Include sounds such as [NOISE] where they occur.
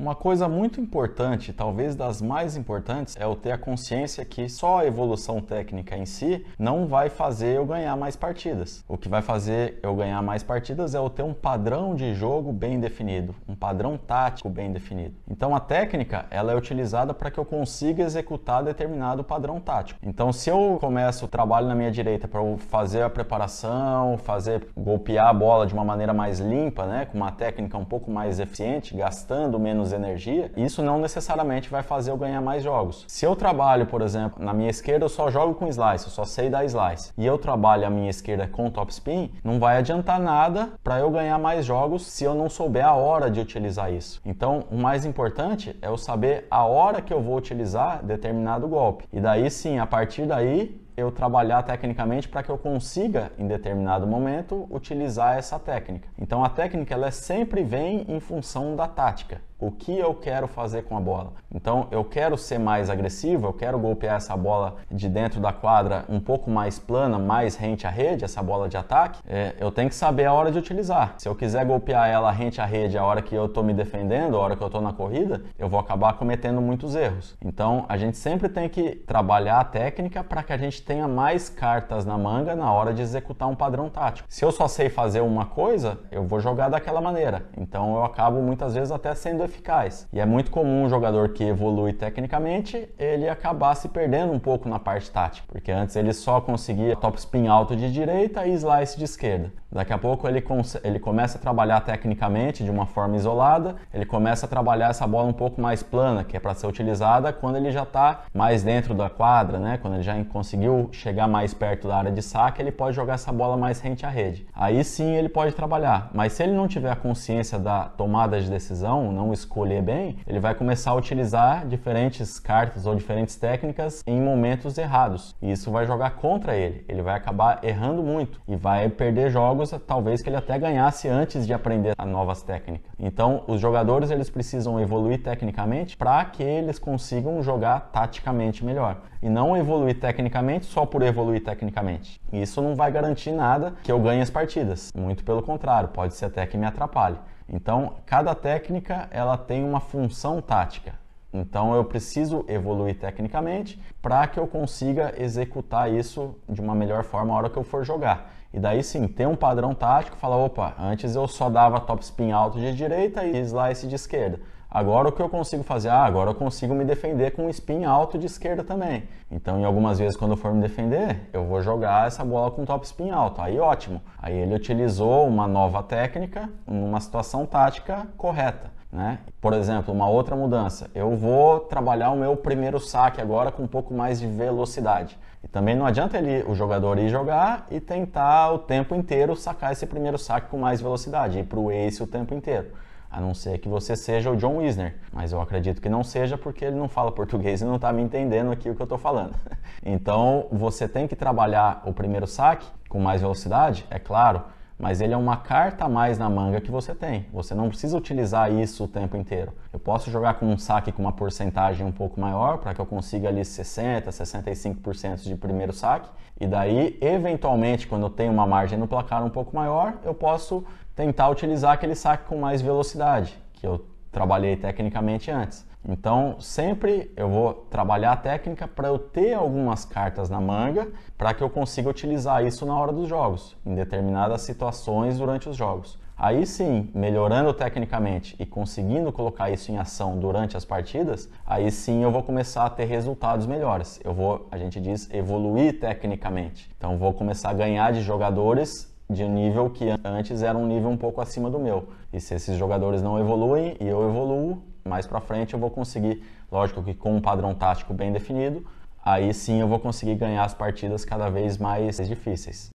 Uma coisa muito importante, talvez das mais importantes, é eu ter a consciência que só a evolução técnica em si não vai fazer eu ganhar mais partidas. O que vai fazer eu ganhar mais partidas é eu ter um padrão de jogo bem definido, um padrão tático bem definido. Então a técnica, ela é utilizada para que eu consiga executar determinado padrão tático. Então se eu começo o trabalho na minha direita para fazer a preparação, fazer golpear a bola de uma maneira mais limpa, né, com uma técnica um pouco mais eficiente, gastando menos menos energia, isso não necessariamente vai fazer eu ganhar mais jogos. Se eu trabalho, por exemplo, na minha esquerda eu só jogo com slice, eu só sei dar slice, e eu trabalho a minha esquerda com topspin, não vai adiantar nada para eu ganhar mais jogos se eu não souber a hora de utilizar isso. Então, o mais importante é eu saber a hora que eu vou utilizar determinado golpe. E daí sim, a partir daí, eu trabalhar tecnicamente para que eu consiga, em determinado momento, utilizar essa técnica. Então a técnica ela sempre vem em função da tática. O que eu quero fazer com a bola? Então eu quero ser mais agressivo, eu quero golpear essa bola de dentro da quadra um pouco mais plana, mais rente à rede, essa bola de ataque. É, eu tenho que saber a hora de utilizar. Se eu quiser golpear ela rente à rede a hora que eu estou me defendendo, a hora que eu estou na corrida, eu vou acabar cometendo muitos erros. Então a gente sempre tem que trabalhar a técnica para que a gente tenha mais cartas na manga na hora de executar um padrão tático. Se eu só sei fazer uma coisa, eu vou jogar daquela maneira. Então eu acabo muitas vezes até sendo eficaz. E é muito comum um jogador que evolui tecnicamente, ele acabar se perdendo um pouco na parte tática, porque antes ele só conseguia top spin alto de direita e slice de esquerda. Daqui a pouco ele, ele começa a trabalhar tecnicamente de uma forma isolada, ele começa a trabalhar essa bola um pouco mais plana, que é para ser utilizada quando ele já está mais dentro da quadra, né? quando ele já conseguiu chegar mais perto da área de saque, ele pode jogar essa bola mais rente à rede. Aí sim ele pode trabalhar, mas se ele não tiver a consciência da tomada de decisão, não escolher bem, ele vai começar a utilizar diferentes cartas ou diferentes técnicas em momentos errados. E isso vai jogar contra ele. Ele vai acabar errando muito e vai perder jogos, talvez que ele até ganhasse antes de aprender a novas técnicas. Então, os jogadores eles precisam evoluir tecnicamente para que eles consigam jogar taticamente melhor e não evoluir tecnicamente só por evoluir tecnicamente. Isso não vai garantir nada que eu ganhe as partidas. Muito pelo contrário, pode ser até que me atrapalhe. Então, cada técnica ela tem uma função tática. Então eu preciso evoluir tecnicamente para que eu consiga executar isso de uma melhor forma a hora que eu for jogar. E daí sim, ter um padrão tático, falar, opa, antes eu só dava top spin alto de direita e slice de esquerda. Agora o que eu consigo fazer? Ah, agora eu consigo me defender com um spin alto de esquerda também. Então, em algumas vezes, quando eu for me defender, eu vou jogar essa bola com top spin alto. Aí, ótimo. Aí ele utilizou uma nova técnica numa situação tática correta. Né? Por exemplo, uma outra mudança. Eu vou trabalhar o meu primeiro saque agora com um pouco mais de velocidade. E também não adianta ele, o jogador ir jogar e tentar o tempo inteiro sacar esse primeiro saque com mais velocidade, ir para o ace o tempo inteiro. A não ser que você seja o John Wisner. Mas eu acredito que não seja porque ele não fala [LAUGHS] português e não está me entendendo aqui o que eu estou falando. [LAUGHS] então você tem que trabalhar o primeiro saque com mais velocidade, é claro mas ele é uma carta a mais na manga que você tem. Você não precisa utilizar isso o tempo inteiro. Eu posso jogar com um saque com uma porcentagem um pouco maior para que eu consiga ali 60, 65% de primeiro saque e daí eventualmente quando eu tenho uma margem no placar um pouco maior, eu posso tentar utilizar aquele saque com mais velocidade, que eu trabalhei tecnicamente antes. Então, sempre eu vou trabalhar a técnica para eu ter algumas cartas na manga para que eu consiga utilizar isso na hora dos jogos, em determinadas situações durante os jogos. Aí sim, melhorando tecnicamente e conseguindo colocar isso em ação durante as partidas, aí sim eu vou começar a ter resultados melhores. Eu vou, a gente diz, evoluir tecnicamente. Então vou começar a ganhar de jogadores de um nível que antes era um nível um pouco acima do meu. E se esses jogadores não evoluem e eu evoluo, mais para frente eu vou conseguir, lógico que com um padrão tático bem definido, aí sim eu vou conseguir ganhar as partidas cada vez mais difíceis.